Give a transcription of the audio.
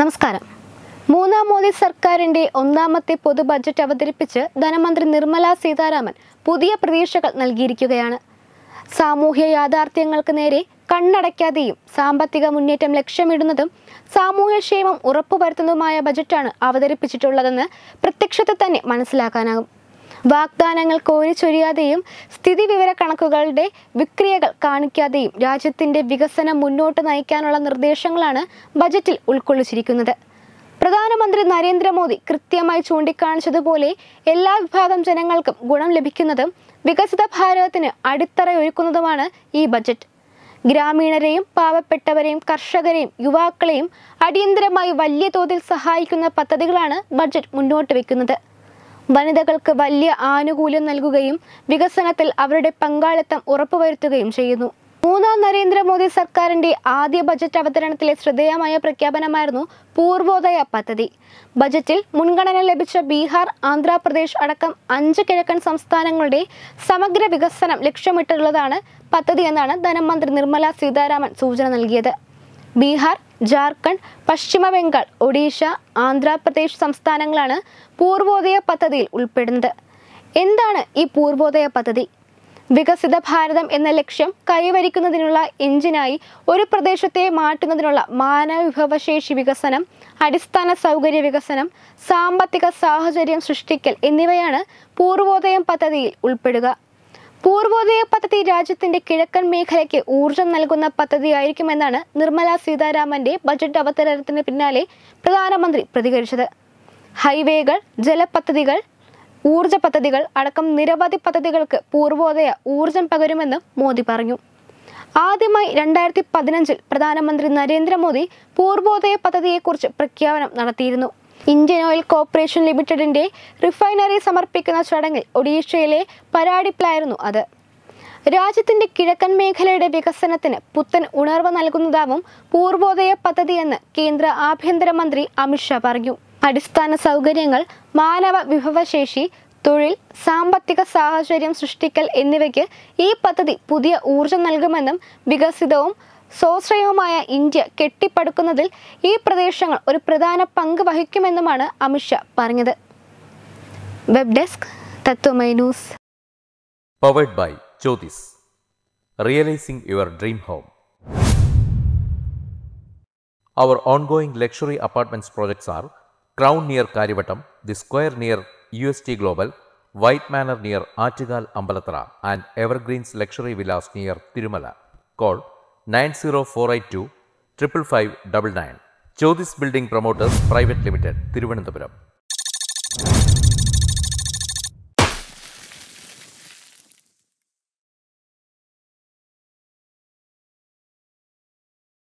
നമസ്കാരം മൂന്നാം മോദി സർക്കാരിന്റെ ഒന്നാമത്തെ പൊതു ബജറ്റ് അവതരിപ്പിച്ച് ധനമന്ത്രി നിർമ്മല സീതാരാമൻ പുതിയ പ്രതീക്ഷകൾ നൽകിയിരിക്കുകയാണ് സാമൂഹ്യ യാഥാർത്ഥ്യങ്ങൾക്ക് നേരെ കണ്ണടയ്ക്കാതെയും സാമ്പത്തിക മുന്നേറ്റം ലക്ഷ്യമിടുന്നതും സാമൂഹ്യക്ഷേമം ഉറപ്പുവരുത്തുന്നതുമായ ബജറ്റാണ് അവതരിപ്പിച്ചിട്ടുള്ളതെന്ന് പ്രത്യക്ഷത്തിൽ തന്നെ മനസ്സിലാക്കാനാകും വാഗ്ദാനങ്ങൾ കോരിച്ചൊരിയാതെയും സ്ഥിതിവിവര കണക്കുകളുടെ വിക്രിയകൾ കാണിക്കാതെയും രാജ്യത്തിന്റെ വികസനം മുന്നോട്ട് നയിക്കാനുള്ള നിർദ്ദേശങ്ങളാണ് ബജറ്റിൽ ഉൾക്കൊള്ളിച്ചിരിക്കുന്നത് പ്രധാനമന്ത്രി നരേന്ദ്രമോദി കൃത്യമായി ചൂണ്ടിക്കാണിച്ചതുപോലെ എല്ലാ വിഭാഗം ജനങ്ങൾക്കും ഗുണം ലഭിക്കുന്നതും വികസിത ഭാരതത്തിന് അടിത്തറയൊരുക്കുന്നതുമാണ് ഈ ബജറ്റ് ഗ്രാമീണരെയും പാവപ്പെട്ടവരെയും കർഷകരെയും യുവാക്കളെയും അടിയന്തരമായി വലിയ തോതിൽ സഹായിക്കുന്ന പദ്ധതികളാണ് ബജറ്റ് മുന്നോട്ട് വയ്ക്കുന്നത് വനിതകൾക്ക് വലിയ ആനുകൂല്യം നൽകുകയും വികസനത്തിൽ അവരുടെ പങ്കാളിത്തം ഉറപ്പുവരുത്തുകയും ചെയ്യുന്നു മൂന്നാം നരേന്ദ്രമോദി സർക്കാരിന്റെ ആദ്യ ബജറ്റ് അവതരണത്തിലെ ശ്രദ്ധേയമായ പ്രഖ്യാപനമായിരുന്നു പൂർവോദയ പദ്ധതി ബജറ്റിൽ മുൻഗണന ലഭിച്ച ബീഹാർ ആന്ധ്രാപ്രദേശ് അടക്കം അഞ്ച് കിഴക്കൻ സംസ്ഥാനങ്ങളുടെ സമഗ്ര വികസനം ലക്ഷ്യമിട്ടുള്ളതാണ് പദ്ധതി എന്നാണ് ധനമന്ത്രി നിർമ്മല സീതാരാമൻ സൂചന നൽകിയത് ബീഹാർ ജാർഖണ്ഡ് പശ്ചിമ ബംഗാൾ ഒഡീഷ ആന്ധ്രാപ്രദേശ് സംസ്ഥാനങ്ങളാണ് പൂർവോദയ പദ്ധതിയിൽ ഉൾപ്പെടുന്നത് എന്താണ് ഈ പൂർവോദയ പദ്ധതി വികസിത ഭാരതം എന്ന ലക്ഷ്യം കൈവരിക്കുന്നതിനുള്ള എഞ്ചിനായി ഒരു പ്രദേശത്തെ മാറ്റുന്നതിനുള്ള മാനവവിഭവശേഷി വികസനം അടിസ്ഥാന സൗകര്യ വികസനം സാമ്പത്തിക സാഹചര്യം സൃഷ്ടിക്കൽ എന്നിവയാണ് പൂർവോദയം പദ്ധതിയിൽ ഉൾപ്പെടുക പൂർവോദയ പദ്ധതി രാജ്യത്തിന്റെ കിഴക്കൻ മേഖലയ്ക്ക് ഊർജം നൽകുന്ന പദ്ധതിയായിരിക്കുമെന്നാണ് നിർമ്മല സീതാരാമന്റെ ബജറ്റ് അവതരണത്തിന് പിന്നാലെ പ്രധാനമന്ത്രി പ്രതികരിച്ചത് ഹൈവേകൾ ജലപദ്ധതികൾ ഊർജ പദ്ധതികൾ അടക്കം നിരവധി പദ്ധതികൾക്ക് പൂർവോദയ ഊർജം പകരുമെന്ന് മോദി പറഞ്ഞു ആദ്യമായി രണ്ടായിരത്തി പതിനഞ്ചിൽ പ്രധാനമന്ത്രി നരേന്ദ്രമോദി പൂർവോദയ പദ്ധതിയെക്കുറിച്ച് പ്രഖ്യാപനം നടത്തിയിരുന്നു ഇന്ത്യൻ ഓയിൽ കോർപ്പറേഷൻ ലിമിറ്റഡിന്റെ റിഫൈനറി സമർപ്പിക്കുന്ന ചടങ്ങിൽ ഒഡീഷയിലെ പരാടിപ്പിലായിരുന്നു അത് രാജ്യത്തിന്റെ കിഴക്കൻ മേഖലയുടെ വികസനത്തിന് പുത്തൻ ഉണർവ് നൽകുന്നതാവും പൂർവോദയ പദ്ധതിയെന്ന് കേന്ദ്ര ആഭ്യന്തരമന്ത്രി അമിത്ഷാ പറഞ്ഞു അടിസ്ഥാന സൗകര്യങ്ങൾ മാനവ വിഭവശേഷി തൊഴിൽ സാമ്പത്തിക സാഹചര്യം സൃഷ്ടിക്കൽ എന്നിവയ്ക്ക് ഈ പദ്ധതി പുതിയ ഊർജം നൽകുമെന്നും വികസിതവും സ്വാശ്രയവുമായ ഇന്ത്യ കെട്ടിപ്പടുക്കുന്നതിൽ ഈ പ്രദേശങ്ങൾ ഒരു പ്രധാന പങ്ക് വഹിക്കുമെന്നുമാണ് അമിത്ഷാ പറഞ്ഞത് web desk Tatwamayi powered by Jyothis realising your dream home our ongoing luxury apartments projects are crown near Karyavattom the square near U S T global white manor near Attukal Ambalathra and evergreens luxury villas near Thirumala call 90482 55599. Jyotis Building Promoters Private Limited, Thiruvananthapuram.